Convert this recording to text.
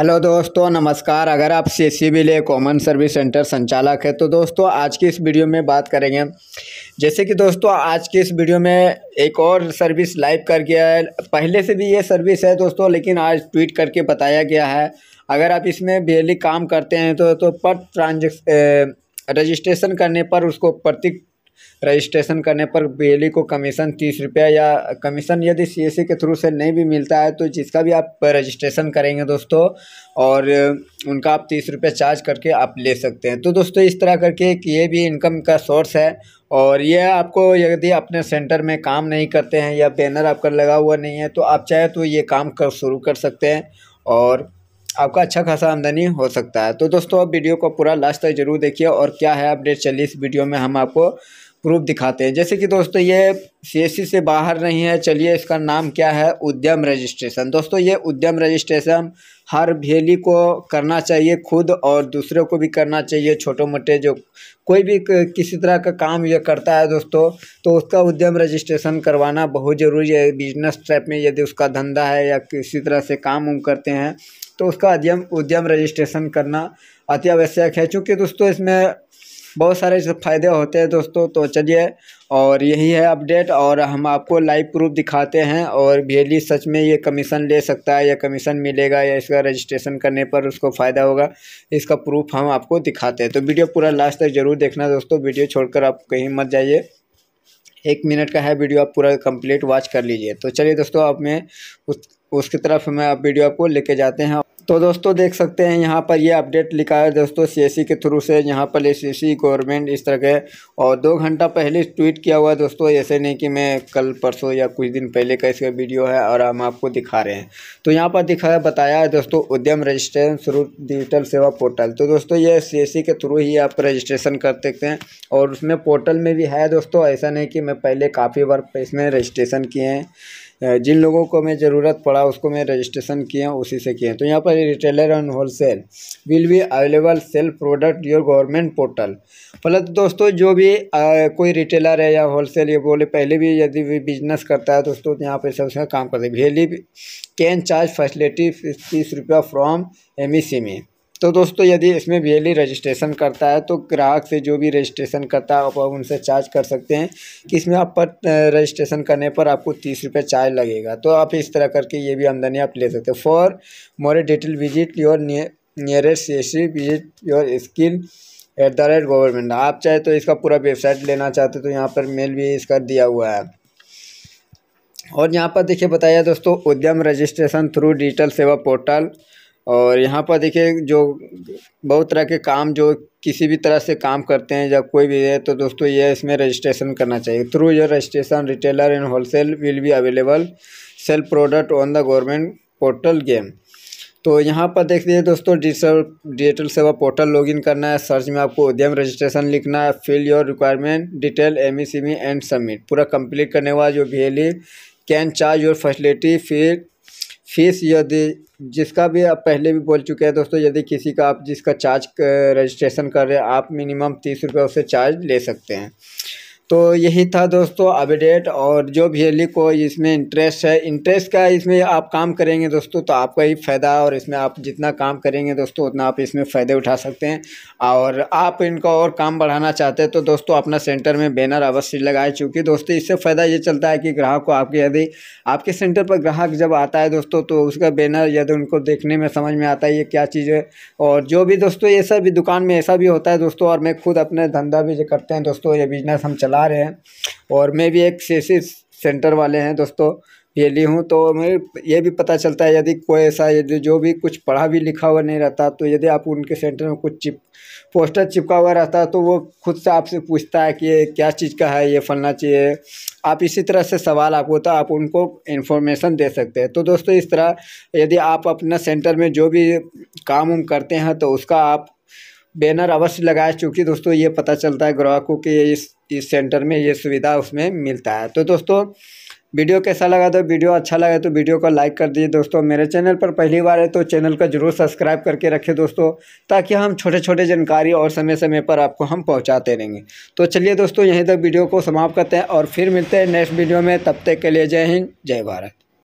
hello दोस्तों नमस्कार अगर आप सी एस ले कॉमन सर्विस सेंटर संचालक है तो दोस्तों आज की इस वीडियो में बात करेंगे जैसे कि दोस्तों आज की इस वीडियो में एक और सर्विस लाइव कर गया है पहले से भी ये सर्विस है दोस्तों लेकिन आज ट्वीट करके बताया गया है अगर आप इसमें बेली काम करते हैं तो, तो पर ट्रांजेक्श रजिस्ट्रेशन करने पर उसको प्रति रजिस्ट्रेशन करने पर बिजली को कमीशन तीस रुपया या कमीशन यदि सी e के थ्रू से नहीं भी मिलता है तो जिसका भी आप रजिस्ट्रेशन करेंगे दोस्तों और उनका आप तीस रुपये चार्ज करके आप ले सकते हैं तो दोस्तों इस तरह करके ये भी इनकम का सोर्स है और यह आपको यदि अपने सेंटर में काम नहीं करते हैं या बैनर आपका लगा हुआ नहीं है तो आप चाहे तो ये काम कर शुरू कर सकते हैं और आपका अच्छा खासा आमदनी हो सकता है तो दोस्तों आप वीडियो को पूरा लास्ट तक जरूर देखिए और क्या है अपडेट चलिए इस वीडियो में हम आपको प्रूफ दिखाते हैं जैसे कि दोस्तों ये सी से बाहर नहीं है चलिए इसका नाम क्या है उद्यम रजिस्ट्रेशन दोस्तों ये उद्यम रजिस्ट्रेशन हर भेली को करना चाहिए खुद और दूसरे को भी करना चाहिए छोटे मोटे जो कोई भी किसी तरह का काम ये करता है दोस्तों तो उसका उद्यम रजिस्ट्रेशन करवाना बहुत ज़रूरी है बिजनेस टाइप में यदि उसका धंधा है या किसी तरह से काम उम करते हैं तो उसका उद्यम उद्यम रजिस्ट्रेशन करना अति आवश्यक है क्योंकि दोस्तों इसमें बहुत सारे इससे फ़ायदे होते हैं दोस्तों तो चलिए और यही है अपडेट और हम आपको लाइव प्रूफ दिखाते हैं और बिजली सच में ये कमीशन ले सकता है या कमीशन मिलेगा या इसका रजिस्ट्रेशन करने पर उसको फ़ायदा होगा इसका प्रूफ हम आपको दिखाते हैं तो वीडियो पूरा लास्ट तक ज़रूर देखना दोस्तों वीडियो छोड़कर आप कहीं मत जाइए एक मिनट का है वीडियो आप पूरा कंप्लीट वॉच कर लीजिए तो चलिए दोस्तों आप मैं उस उसकी तरफ मैं आप वीडियो आपको लेके जाते हैं तो दोस्तों देख सकते हैं यहाँ पर ये अपडेट लिखा है दोस्तों सीएससी e के थ्रू से यहाँ पर सी e गवर्नमेंट इस तरह के और दो घंटा पहले ट्वीट किया हुआ है दोस्तों ऐसे नहीं कि मैं कल परसों या कुछ दिन पहले का इसका वीडियो है और हम आपको दिखा रहे हैं तो यहाँ पर दिखाया बताया है दोस्तों Udyam registration through digital Seva portal तो दोस्तों ये सी e के थ्रू ही आप रजिस्ट्रेशन कर सकते हैं और उसमें पोर्टल में भी है दोस्तों ऐसा नहीं कि मैं पहले काफ़ी बार इसमें रजिस्ट्रेशन किए हैं जिन लोगों को मैं ज़रूरत पड़ा पड़ा उसको मैं रजिस्ट्रेशन किया उसी से किए तो यहाँ पर retailer and wholesale will be available sale product your government portal मतलब दोस्तों जो भी आ, कोई रिटेलर है या होलसेल ये बोले पहले भी यदि बिजनेस करता है दोस्तों तो यहाँ पर सब उसका काम करते वेली कैन चार्ज फैसिलिटी तीस रुपया फ्रॉम एम e में तो दोस्तों यदि इसमें बिजली रजिस्ट्रेशन करता है तो ग्राहक से जो भी रजिस्ट्रेशन करता है आप उनसे चार्ज कर सकते हैं कि इसमें आप पर रजिस्ट्रेशन करने पर आपको तीस रुपये चार्ज लगेगा तो आप इस तरह करके ये भी आमदनी आप ले सकते हैं for more detail visit your nearest C visit your skill at the rate government आप चाहे तो इसका पूरा वेबसाइट लेना चाहते तो यहाँ पर मेल भी इसका दिया हुआ है और यहाँ पर देखिए बताया दोस्तों Udyam registration through digital Seva portal और यहाँ पर देखिए जो बहुत तरह के काम जो किसी भी तरह से काम करते हैं जब कोई भी है तो दोस्तों ये इसमें रजिस्ट्रेशन करना चाहिए through your registration retailer and wholesale will be available sale product on the government portal game तो यहाँ पर देख लीजिए दोस्तों digital digital Seva portal login करना है सर्च में आपको उद्यम रजिस्ट्रेशन लिखना है fill your requirement detail M E C and submit पूरा कंप्लीट करने के बाद जो भी कैन चार्ज योर फैसिलिटी फिर फ़ीस यदि जिसका भी आप पहले भी बोल चुके हैं दोस्तों यदि किसी का आप जिसका चार्ज रजिस्ट्रेशन कर रहे हैं आप मिनिमम तीस रुपये उससे चार्ज ले सकते हैं तो यही था दोस्तों अपडेट और जो भी लिख को इसमें इंटरेस्ट है इंटरेस्ट का इसमें आप काम करेंगे दोस्तों तो आपका ही फ़ायदा और इसमें आप जितना काम करेंगे दोस्तों उतना आप इसमें फ़ायदे उठा सकते हैं और आप इनका और काम बढ़ाना चाहते हैं तो दोस्तों अपना सेंटर में बैनर अवश्य लगाए चूँकि दोस्तों इससे फ़ायदा ये चलता है कि ग्राहक को आपके यदि आपके सेंटर पर ग्राहक जब आता है दोस्तों तो उसका बैनर यदि उनको देखने में समझ में आता है ये क्या चीज़ है और जो भी दोस्तों ऐसा भी दुकान में ऐसा भी होता है दोस्तों और मैं खुद अपने धंधा भी करते हैं दोस्तों ये बिजनेस हम चला चला रहे हैं और मैं भी एक सी सेंटर वाले हैं दोस्तों ये ली हूँ तो मैं ये भी पता चलता है यदि कोई ऐसा यदि जो भी कुछ पढ़ा भी लिखा हुआ नहीं रहता तो यदि आप उनके सेंटर में कुछ चिप पोस्टर चिपका हुआ रहता है तो वो खुद से आपसे पूछता है कि ये क्या चीज़ का है ये फलना चाहिए आप इसी तरह से सवाल आपको तो आप उनको इन्फॉर्मेशन दे सकते हैं तो दोस्तों इस तरह यदि आप अपना सेंटर में जो भी काम उम करते हैं तो उसका आप बैनर अवश्य लगाए चूँकि दोस्तों ये पता चलता है ग्राहकों के इस इस सेंटर में ये सुविधा उसमें मिलता है तो दोस्तों वीडियो कैसा लगा तो वीडियो अच्छा लगा तो वीडियो को लाइक कर दीजिए दोस्तों मेरे चैनल पर पहली बार है तो चैनल का जरूर सब्सक्राइब करके रखें दोस्तों ताकि हम छोटे छोटे जानकारी और समय समय पर आपको हम पहुंचाते रहेंगे तो चलिए दोस्तों यहीं तक वीडियो को समाप्त करते हैं और फिर मिलते हैं नेक्स्ट वीडियो में तब तक के लिए जय हिंद जय भारत